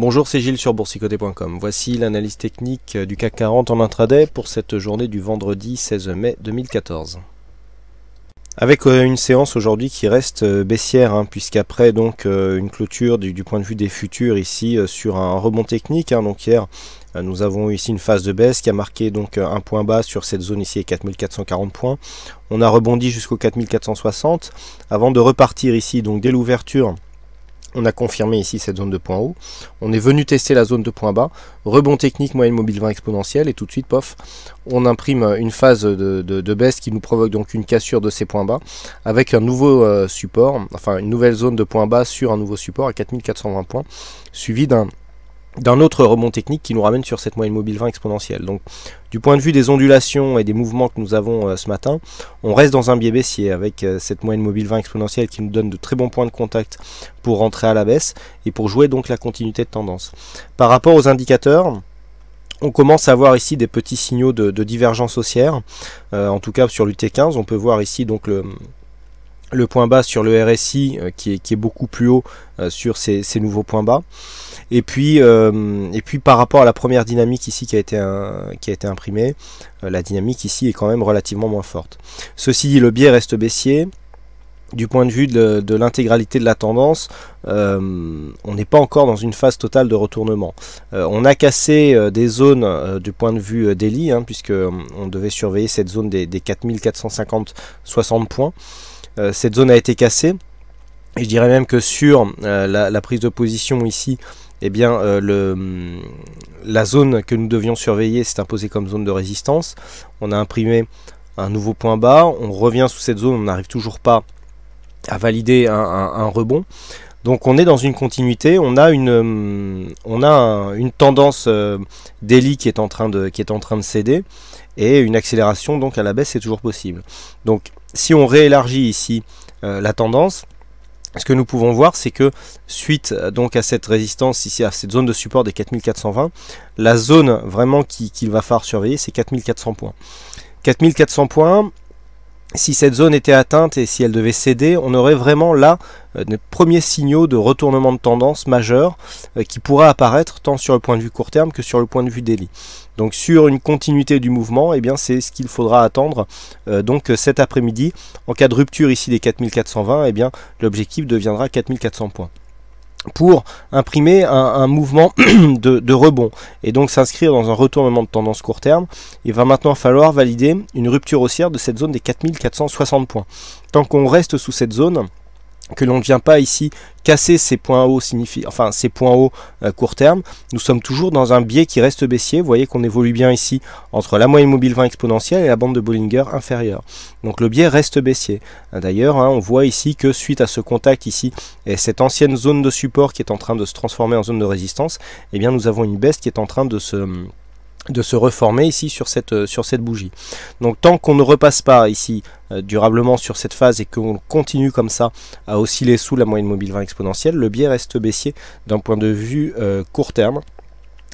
Bonjour, c'est Gilles sur boursicoté.com. Voici l'analyse technique euh, du CAC 40 en intraday pour cette journée du vendredi 16 mai 2014. Avec euh, une séance aujourd'hui qui reste euh, baissière, hein, puisqu'après donc une clôture du, point de vue des futurs ici sur un rebond technique. Hein. donc hier, nous avons ici une phase de baisse qui a marqué donc un point bas sur cette zone ici, 4440 points. On a rebondi jusqu'au 4460 avant de repartir ici donc dès l'ouverture on a confirmé ici cette zone de point haut. On est venu tester la zone de point bas. Rebond technique, moyenne mobile 20 exponentielle. Et tout de suite, pof, on imprime une phase de, baisse qui nous provoque donc une cassure de ces points bas avec un nouveau euh, support, enfin une nouvelle zone de point bas sur un nouveau support à 4420 points, suivi d'un d'un autre rebond technique qui nous ramène sur cette moyenne mobile 20 exponentielle. Donc du point de vue des ondulations et des mouvements que nous avons euh, ce matin, on reste dans un biais baissier avec euh, cette moyenne mobile 20 exponentielle qui nous donne de très bons points de contact pour rentrer à la baisse et pour jouer donc la continuité de tendance. Par rapport aux indicateurs, on commence à voir ici des petits signaux de, divergence haussière, euh, en tout cas sur l'UT15, on peut voir ici donc le, le point bas sur le RSI euh, qui, est, beaucoup plus haut euh, sur ces, nouveaux points bas. Et puis, euh, et puis par rapport à la première dynamique ici qui a été, qui a été imprimée, la dynamique ici est quand même relativement moins forte. Ceci dit, le biais reste baissier. Du point de vue de, l'intégralité de la tendance, on n'est pas encore dans une phase totale de retournement. on a cassé des zones du point de vue d'Eli, puisqu'on hein, puisque devait surveiller cette zone des, des 4450-60 points. Euh, cette zone a été cassée. Et je dirais même que sur euh, la, prise de position ici, eh bien, euh, le, mm, la zone que nous devions surveiller s'est imposée comme zone de résistance. On a imprimé un nouveau point bas, on revient sous cette zone, on n'arrive toujours pas à valider un rebond. Donc on est dans une continuité, on a une, euh, on a une tendance euh, d'Eli qui est, en train de, qui est en train de céder et une accélération donc à la baisse c'est toujours possible. Donc si on réélargit ici euh, la tendance, ce que nous pouvons voir c'est que suite donc à cette résistance ici à cette zone de support des 4420, la zone vraiment qu'il va falloir surveiller c'est 4400 points. 4400 points, si cette zone était atteinte et si elle devait céder, on aurait vraiment là euh, des premiers signaux de retournement de tendance majeur euh, qui pourrait apparaître tant sur le point de vue court terme que sur le point de vue délit. Donc sur une continuité du mouvement, eh bien c'est ce qu'il faudra attendre euh, donc cet après-midi. En cas de rupture ici des 4420, eh bien l'objectif deviendra 4400 points pour imprimer un, mouvement de, de, rebond et donc s'inscrire dans un retournement de tendance court terme, il va maintenant falloir valider une rupture haussière de cette zone des 4460 points. Tant qu'on reste sous cette zone, que l'on ne vient pas ici casser ces points hauts signifie enfin ces points hauts euh, court terme, nous sommes toujours dans un biais qui reste baissier. Vous voyez qu'on évolue bien ici entre la moyenne mobile 20 exponentielle et la bande de Bollinger inférieure. Donc le biais reste baissier. Euh, d'ailleurs, hein, on voit ici que suite à ce contact ici et cette ancienne zone de support qui est en train de se transformer en zone de résistance, eh bien nous avons une baisse qui est en train de se de se reformer ici sur cette, euh, sur cette bougie. Donc tant qu'on ne repasse pas ici euh, durablement sur cette phase et qu'on continue comme ça à osciller sous la moyenne mobile 20 exponentielle, le biais reste baissier d'un point de vue euh, court terme.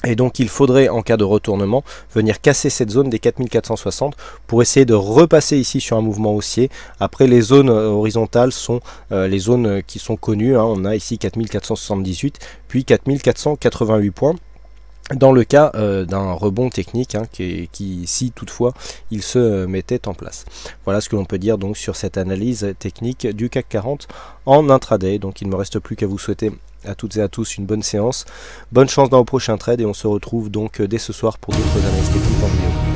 Et donc il faudrait en cas de retournement venir casser cette zone des 4460 pour essayer de repasser ici sur un mouvement haussier. Après les zones horizontales sont les zones qui sont connues. Hein. On a ici 4478 puis 4488 points dans le cas euh, d'un rebond technique hein, qui, si toutefois il se euh, mettait en place. Voilà ce que l'on peut dire donc sur cette analyse technique du CAC 40 en intraday. Donc il ne me reste plus qu'à vous souhaiter à toutes et à tous une bonne séance, bonne chance dans le prochain trade et on se retrouve donc euh, dès ce soir pour d'autres analyses techniques en vidéo.